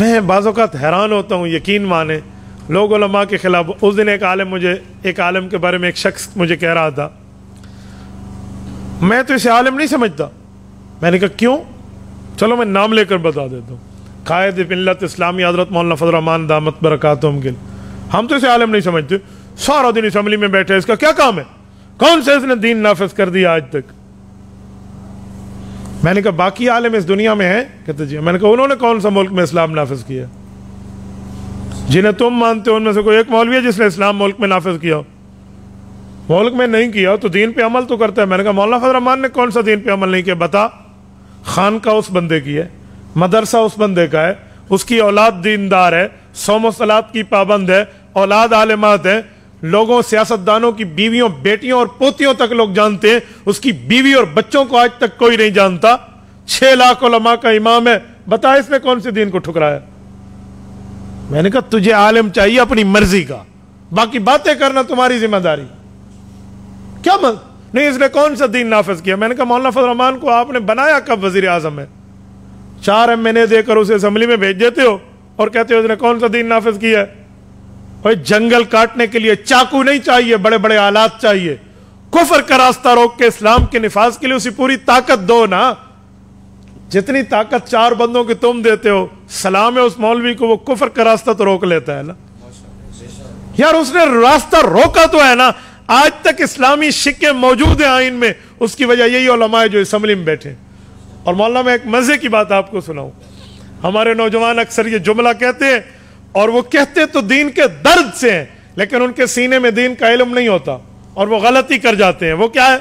मैं बाज़ात हैरान होता हूँ यकीन माने लोग के ख़िलाफ़ उस दिन एक आलम मुझे एक आलम के बारे में एक शख्स मुझे कह रहा था मैं तो इसे आलम नहीं समझता मैंने कहा क्यों चलो मैं नाम लेकर बता देता हूँ कायद मिलत इस्लामी हजरत मौलाना फजरमान दामत बरक़ात के हम तो इसे आलम नहीं समझते सारा दिन इसम्बली में बैठे इसका क्या काम है कौन से इसने दीन नाफज कर दिया आज तक मैंने कहा बाकी आलम इस दुनिया में है कहते जी मैंने कहा उन्होंने कौन सा मुल्क में इस्लाम नाफिज किया जिन्हें तुम मानते हो उनमें से कोई एक मौलवी है जिसने इस्लाम मुल्क में नाफिज किया हो मुल्क में नहीं किया तो दीन पे अमल तो करता है मैंने कहा मौलाना रहमान ने कौन सा दीन पे अमल नहीं किया बता खान का उस बंदे की है मदरसा उस बंदे का है उसकी औलाद दीनदार है सोमोसलात की पाबंद है औलाद आलिमात है लोगों सियासतदानों की बीवियों बेटियों और पोतियों तक लोग जानते हैं उसकी बीवी और बच्चों को आज तक कोई नहीं जानता छह लाख उलमा का इमाम है बता इसने कौन से दिन को ठुकराया मैंने कहा तुझे आलिम चाहिए अपनी मर्जी का बाकी बातें करना तुम्हारी जिम्मेदारी क्या मत नहीं इसने कौन सा दीन नाफज किया मैंने कहा मौलाना रहमान को आपने बनाया कब वजीर आजम है चार एम एन ए देकर उसे असम्बली में भेज देते हो और कहते हो इसने कौन सा दीन नाफज किया है और जंगल काटने के लिए चाकू नहीं चाहिए बड़े बड़े आलात चाहिए कुफर का रास्ता रोक के इस्लाम के निफाज के लिए उसी पूरी ताकत दो ना जितनी ताकत चार बंदों की तुम देते हो सलाम है उस मौलवी को वो कुफर का रास्ता तो रोक लेता है ना यार उसने रास्ता रोका तो है ना आज तक इस्लामी शिक्के मौजूद है आइन में उसकी वजह यही ओलमा है जो इसम्बली में बैठे और मौलाना मैं एक मजे की बात आपको सुनाऊ हमारे नौजवान अक्सर ये जुमला कहते हैं और वो कहते तो दीन के दर्द से हैं लेकिन उनके सीने में दीन का इलम नहीं होता और वो गलती कर जाते हैं वो क्या है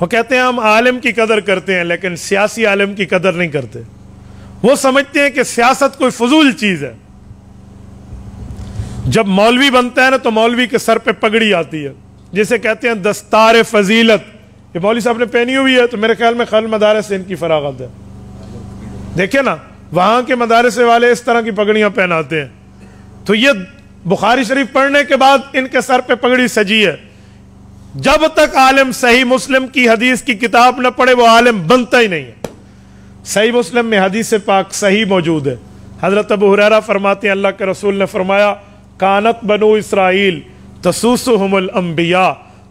वो कहते हैं हम आलम की कदर करते हैं लेकिन सियासी आलम की कदर नहीं करते वो समझते हैं कि सियासत कोई फजूल चीज है जब मौलवी बनता है ना तो मौलवी के सर पे पगड़ी आती है जिसे कहते हैं दस्तार फजीलत ये मौलवी साहब ने पहनी हुई है तो मेरे ख्याल में खल मदारस इनकी फरागत है देखिए ना वहां के मदारसे वाले इस तरह की पगड़ियां पहनाते हैं तो ये बुखारी शरीफ पढ़ने के बाद इनके सर पे पगड़ी सजी है जब तक आलम सही मुस्लिम की हदीस की किताब न पढ़े वो आलम बनता ही नहीं है सही मुस्लिम में हदीस पाक सही मौजूद है हजरत अब हुररा फरमाते हैं अल्लाह के रसूल ने फरमाया कानत बनो इसराइल तसूसुहमुल अम्बिया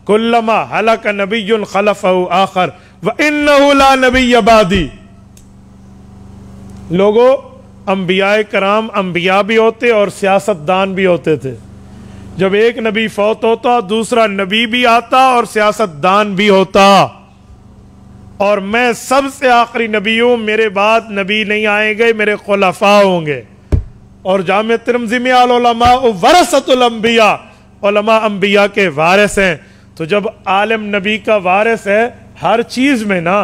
कुल्लमा का नबी खलफ आखर व इन नबी लोगों अम्बिया कराम अम्बिया भी होते और सियासतदान भी होते थे जब एक नबी फौत होता दूसरा नबी भी आता और सियासतदान भी होता और मैं सबसे आखिरी नबी हूं मेरे बाद नबी नहीं आएंगे मेरे खुलाफा होंगे और जाम तिरमजी में आलमा अम्बिया के वारिस हैं तो जब आलम नबी का वारिस है हर चीज़ में ना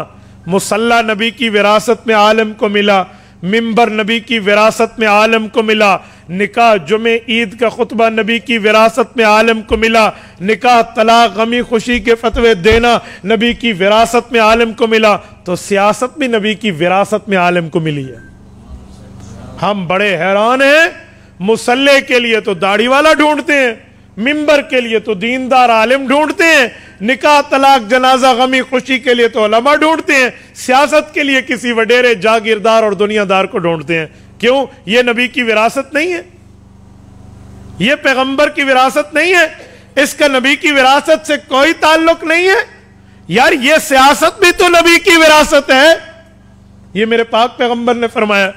मुसल्ला नबी की विरासत में आलम को मिला मिंबर नबी की विरासत में आलम को मिला निकाह जुमे ईद का खुतबा नबी की विरासत में आलम को मिला निकाह तलाक गमी खुशी के फतवे देना नबी की विरासत में आलम को मिला तो सियासत भी नबी की विरासत में आलम को मिली है हम बड़े हैरान हैं मुसल्ले के लिए तो दाढ़ी वाला ढूंढते हैं मिंबर के लिए तो दीनदार आलिम ढूंढते हैं निकाह तलाक जनाजा गमी खुशी के लिए तो अलमा ढूंढते हैं सियासत के लिए किसी वडेरे जागीरदार और दुनियादार को ढूंढते हैं क्यों ये नबी की विरासत नहीं है यह पैगंबर की विरासत नहीं है इसका नबी की विरासत से कोई ताल्लुक नहीं है यार ये सियासत भी तो नबी की विरासत है यह मेरे पाक पैगंबर ने फरमाया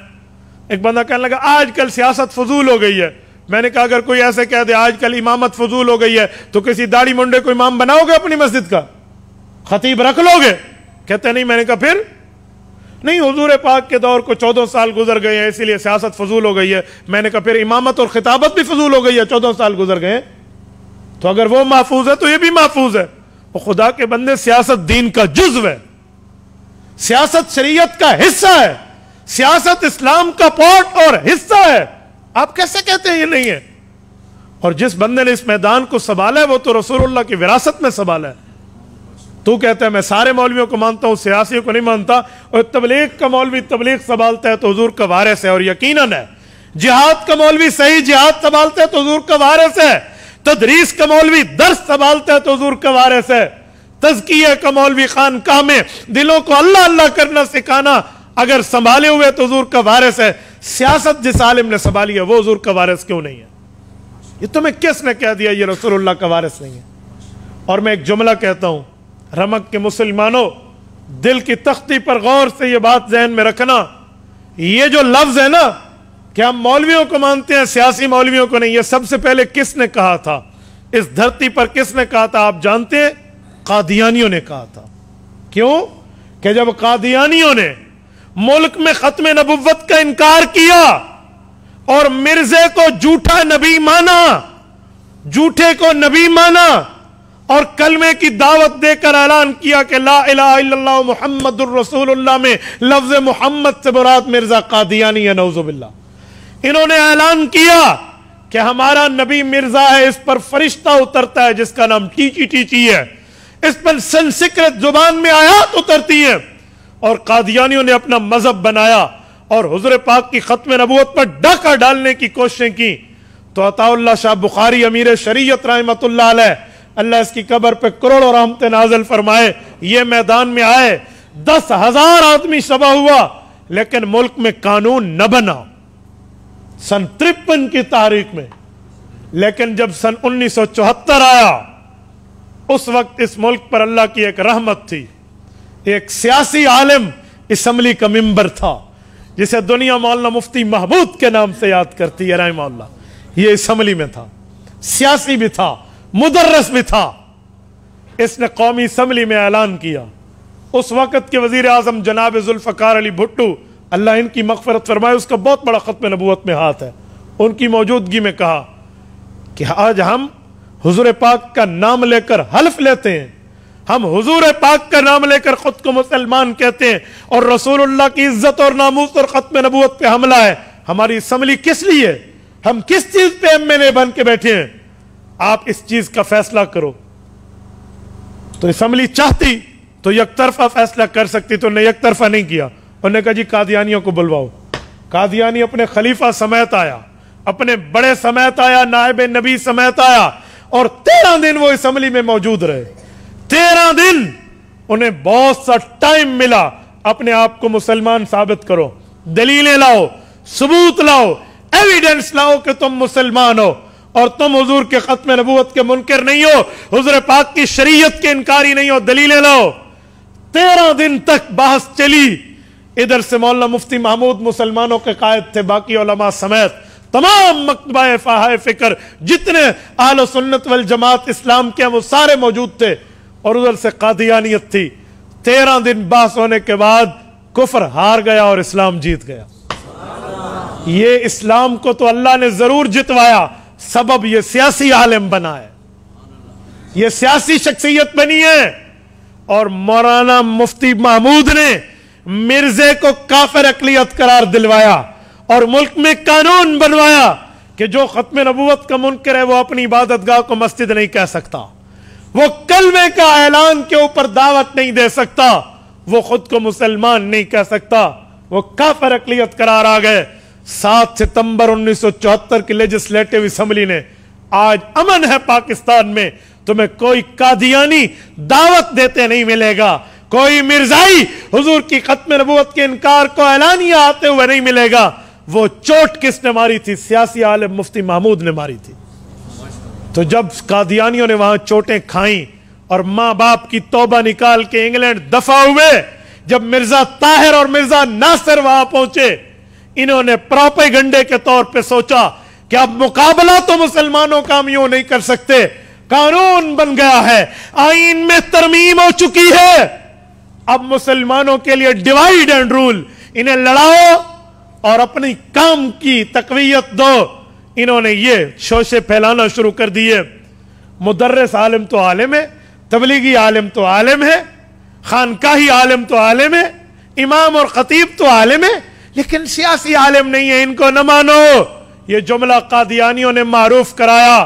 एक बंदा कहने लगा आजकल सियासत फजूल हो गई है मैंने कहा अगर कोई ऐसे कह दे आजकल इमामत फजूल हो गई है तो किसी दाढ़ी मुंडे को इमाम बनाओगे अपनी मस्जिद का खतीब रख लोगे कहते नहीं मैंने कहा फिर नहीं हजूर पाक के दौर को चौदह साल गुजर गए हैं इसीलिए सियासत फजूल हो गई है मैंने कहा फिर इमामत और खिताबत भी फजूल हो गई है चौदह साल गुजर गए तो अगर वो महफूज है तो ये भी महफूज है वो तो खुदा के बंदे सियासत दीन का जुज्व है सियासत शरीयत का हिस्सा है सियासत इस्लाम का पॉट और हिस्सा है आप कैसे कहते हैं ये नहीं है और जिस बंदे ने इस मैदान को संभाला है वो तो रसूलुल्लाह की विरासत में संभाला है तू कहता है मैं सारे मौलवियों को मानता हूं सियासियों को नहीं मानता और तबलीग का मौलवी तबलीग संभालता है तो हजूर का वारिस है और यकीन है जिहाद का मौलवी सही जिहाद संभालता है तो हजूर का वारिस है तदरीस का मौलवी दर्स संभालता है तो हजूर का वारिस है तजकिया का मौलवी खान कामे दिलों को अल्लाह अल्लाह करना सिखाना अगर संभाले हुए तो हजूर का वारिस है सियासत जिस आलिम ने संभाली है वो हजूर का वारिस क्यों नहीं है ये तुम्हें किसने कह दिया ये रसूलुल्लाह का वारिस नहीं है और मैं एक जुमला कहता हूं रमक के मुसलमानों दिल की तख्ती पर गौर से यह बात जहन में रखना यह जो लफ्ज है ना कि हम मौलवियों को मानते हैं सियासी मौलवियों को नहीं यह सबसे पहले किसने कहा था इस धरती पर किसने कहा था आप जानते हैं कादियानियों ने कहा था क्यों कि जब कादियानियों ने मुल्क में खत्म नबुवत का इनकार किया और मिर्जे को झूठा नबी माना झूठे को नबी माना और कलमे की दावत देकर ऐलान किया कि ला मोहम्मद रसूलुल्लाह में लफ्ज मोहम्मद से बुरात मिर्जा कादियानी है नौजुबिल्ला इन्होंने ऐलान किया कि हमारा नबी मिर्जा है इस पर फरिश्ता उतरता है जिसका नाम टीची टीची है इस पर संस्कृत जुबान में आयात उतरती है और कादियानियों ने अपना मजहब बनाया और हजर पाक की खत्म नबूत पर डाका डालने की कोशिशें की तो अताउल्ला शाह बुखारी अमीर शरीयत रहमतुल्ला अल्लाह इसकी कबर पर करोड़ों रहमत नाजल फरमाए ये मैदान में आए दस हजार आदमी सभा हुआ लेकिन मुल्क में कानून न बना सन तिरपन की तारीख में लेकिन जब सन 1974 आया उस वक्त इस मुल्क पर अल्लाह की एक रहमत थी एक सियासी आलिम इसम्बली का मेंबर था जिसे दुनिया मौलाना मुफ्ती महबूद के नाम से याद करती है राय मौला ये इसम्बली में था सियासी भी था मुदर्रस भी था इसने कौमी इसम्बली में ऐलान किया उस वक्त के वजीर आजम जनाब जुल्फकार अली भुट्टू अल्लाह इनकी मकफरत फरमाए उसका बहुत बड़ा ख़त्म नबूत में हाथ है उनकी मौजूदगी में कहा कि आज हम हजूर पाक का नाम लेकर हल्फ लेते हैं हम हजूर पाक का नाम लेकर खुद को मुसलमान कहते हैं और रसूलुल्लाह की इज्जत और नामूस और ख़त्म नबूत पे हमला है हमारी असम्बली किस लिए हम किस चीज़ पे एम एल ए बन के बैठे हैं आप इस चीज़ का फैसला करो तो असम्बली चाहती तो एक तरफा फैसला कर सकती तो उन्हें एक तरफा नहीं किया उन्होंने कहा जी कादियानियों को बुलवाओ कादियानी अपने खलीफा समेत आया अपने बड़े समेत आया नायब नबी समेत आया और तेरह दिन वो असम्बली में मौजूद रहे पंद्रह दिन उन्हें बहुत सा टाइम मिला अपने आप को मुसलमान साबित करो दलीलें लाओ सबूत लाओ एविडेंस लाओ कि तुम मुसलमान हो और तुम हजूर के खत्म नबूत के मुनकर नहीं हो हजूर पाक की शरीयत के इनकारी नहीं हो दलीलें लाओ तेरह दिन तक बहस चली इधर से मौलाना मुफ्ती महमूद मुसलमानों के कायद थे बाकी समेत तमाम मकतबा फाह फिक्र जितने आलो सुन्नत वल जमात इस्लाम के वो सारे मौजूद थे और उधर से कादियानियत थी तेरह दिन बास होने के बाद कुफर हार गया और इस्लाम जीत गया ये इस्लाम को तो अल्लाह ने जरूर जितवाया सबब ये सियासी आलम बना है यह सियासी शख्सियत बनी है और मौलाना मुफ्ती महमूद ने मिर्जे को काफिर अकलियत करार दिलवाया और मुल्क में कानून बनवाया कि जो खत्म नबूत का मुनकर है वो अपनी इबादत गाह को मस्जिद नहीं कह सकता वो कलमे का ऐलान के ऊपर दावत नहीं दे सकता वो खुद को मुसलमान नहीं कह सकता वो काफर अकलियत करार आ गए सात सितंबर 1974 की लेजिस्लेटिव असम्बली ने आज अमन है पाकिस्तान में तुम्हें कोई कादियानी दावत देते नहीं मिलेगा कोई मिर्जाई हुजूर की खत्म नबूत के इनकार को ऐलानिया आते हुए नहीं मिलेगा वो चोट किसने मारी थी सियासी आलम मुफ्ती महमूद ने मारी थी तो जब कादियानियों ने वहां चोटें खाई और मां बाप की तोबा निकाल के इंग्लैंड दफा हुए जब मिर्जा ताहिर और मिर्जा नासिर वहां पहुंचे इन्होंने प्रॉपर गंडे के तौर पे सोचा कि अब मुकाबला तो मुसलमानों का यूं नहीं कर सकते कानून बन गया है आइन में तरमीम हो चुकी है अब मुसलमानों के लिए डिवाइड एंड रूल इन्हें लड़ाओ और अपनी काम की तकवीयत दो इन्होंने ये शोशे फैलाना शुरू कर दिए मुदर्रस आलम तो आलम है तबलीगी आलम तो आलम है खानकाही आलम तो आलम है इमाम और खतीब तो आलम है लेकिन सियासी आलम नहीं है इनको न मानो ये जुमला कादियानियों ने मारूफ कराया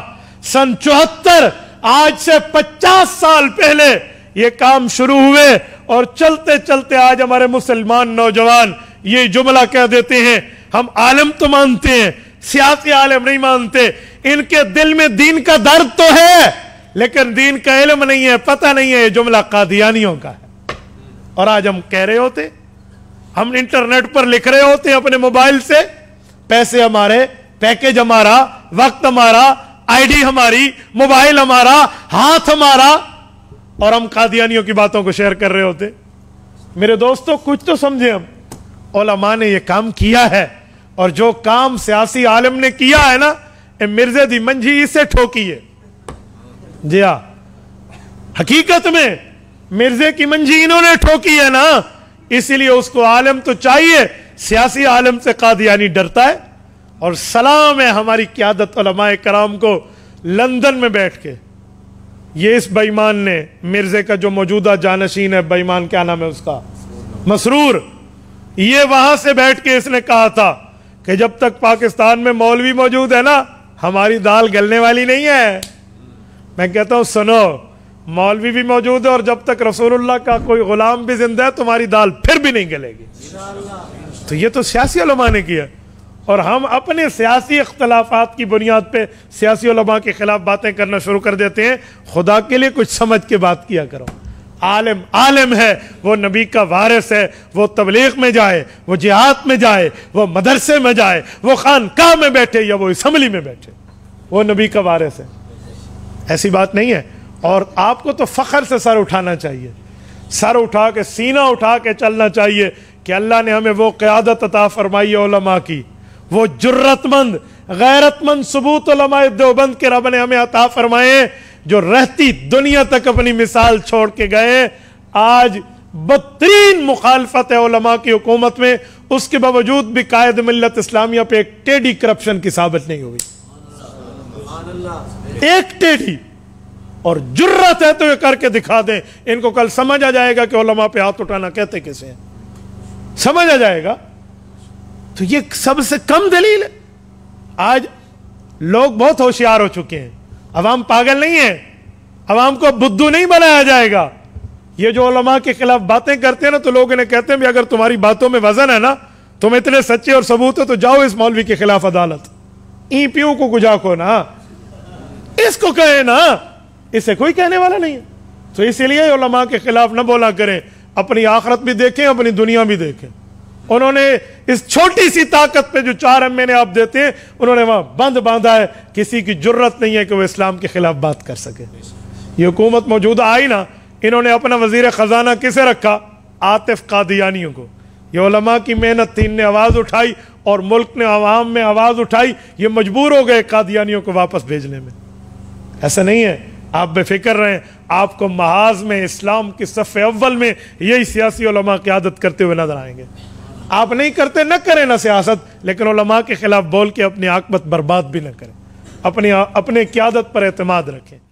सन चौहत्तर आज से पचास साल पहले ये काम शुरू हुए और चलते चलते आज हमारे मुसलमान नौजवान ये जुमला कह देते हैं हम आलम तो मानते हैं सियासी आलम नहीं मानते इनके दिल में दीन का दर्द तो है लेकिन दीन का इलम नहीं है पता नहीं है ये जुमला कादियानियों का है और आज हम कह रहे होते हम इंटरनेट पर लिख रहे होते अपने मोबाइल से पैसे हमारे पैकेज हमारा वक्त हमारा आईडी हमारी मोबाइल हमारा हाथ हमारा और हम कादियानियों की बातों को शेयर कर रहे होते मेरे दोस्तों कुछ तो समझे हम ओलमा ने यह काम किया है और जो काम सियासी आलम ने किया है ना मिर्जे दी मंझी इसे ठोकी है जी हाँ हकीकत में मिर्जे की मंझी इन्होंने ठोकी है ना इसीलिए उसको आलम तो चाहिए सियासी आलम से कादियानी डरता है और सलाम है हमारी क्यादत कराम को लंदन में बैठ के ये इस बेईमान ने मिर्जे का जो मौजूदा जानशीन है बेईमान क्या नाम है उसका मसरूर ये वहां से बैठ के इसने कहा था कि जब तक पाकिस्तान में मौलवी मौजूद है ना हमारी दाल गलने वाली नहीं है मैं कहता हूँ सुनो मौलवी भी मौजूद है और जब तक रसूलुल्लाह का कोई गुलाम भी जिंदा है तुम्हारी दाल फिर भी नहीं गलेगी तो ये तो सियासी उलमा ने किया और हम अपने सियासी अख्तलाफात की बुनियाद पर सियासी उलमा के खिलाफ बातें करना शुरू कर देते हैं खुदा के लिए कुछ समझ के बात किया करो आलम आलम है वो नबी का वारिस है वो तबलीग में जाए वो जिहाद में जाए वो मदरसे में जाए वो खानकाह में बैठे या वो इसम्बली में बैठे वो नबी का वारिस है ऐसी बात नहीं है और आपको तो फ़ख्र से सर उठाना चाहिए सर उठा के सीना उठा के चलना चाहिए कि अल्लाह ने हमें वो क़्यादत अता फरमाई ओलमा की वो जुर्रतमंद गैरतमंद सबूत देवबंद के रब ने हमें अता फरमाए जो रहती दुनिया तक अपनी मिसाल छोड़ के गए आज बदतरीन मुखालफत है उलमा की हुकूमत में उसके बावजूद भी कायद मिलत इस्लामिया पे एक टेडी करप्शन की साबित नहीं हुई एक टेडी और जुर्रत है तो ये करके दिखा दे इनको कल समझ आ जाएगा कि ओलमा पे हाथ उठाना कहते कैसे हैं समझ आ जाएगा तो ये सबसे कम दलील है आज लोग बहुत होशियार हो चुके हैं अवाम पागल नहीं है अवाम को बुद्धू नहीं बनाया जाएगा ये जो उलमा के खिलाफ बातें करते हैं ना तो लोग इन्हें कहते हैं भी अगर तुम्हारी बातों में वजन है ना तुम इतने सच्चे और सबूत हो तो जाओ इस मौलवी के खिलाफ अदालत ई पी को गुजा को ना इसको कहे ना इसे कोई कहने वाला नहीं है तो इसीलिए उलमा के खिलाफ ना बोला करें अपनी आखरत भी देखें अपनी दुनिया भी देखें उन्होंने इस छोटी सी ताकत पे जो चार एम एन आप देते हैं उन्होंने वहां बंद बांधा है किसी की जरूरत नहीं है कि वो इस्लाम के खिलाफ बात कर सके ये हुकूमत मौजूदा आई ना इन्होंने अपना वजीर खजाना किसे रखा आतिफ कादियानियों को ये उलमा की मेहनत थी इनने आवाज़ उठाई और मुल्क ने आवाम में आवाज़ उठाई ये मजबूर हो गए कादियानियों को वापस भेजने में ऐसा नहीं है आप बेफिक्र रहें आपको महाज में इस्लाम के सफ़े अव्वल में यही सियासी की आदत करते हुए नजर आएंगे आप नहीं करते न करें ना सियासत लेकिन उलमा के खिलाफ बोल के अपनी आकबत बर्बाद भी न करें अपनी अपने क्यादत पर अतमाद रखें